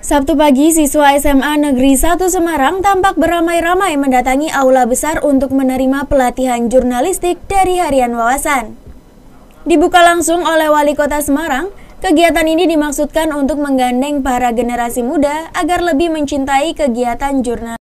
Sabtu pagi, siswa SMA Negeri 1 Semarang tampak beramai-ramai mendatangi aula besar untuk menerima pelatihan jurnalistik dari Harian Wawasan. Dibuka langsung oleh Wali Kota Semarang, kegiatan ini dimaksudkan untuk menggandeng para generasi muda agar lebih mencintai kegiatan jurnal.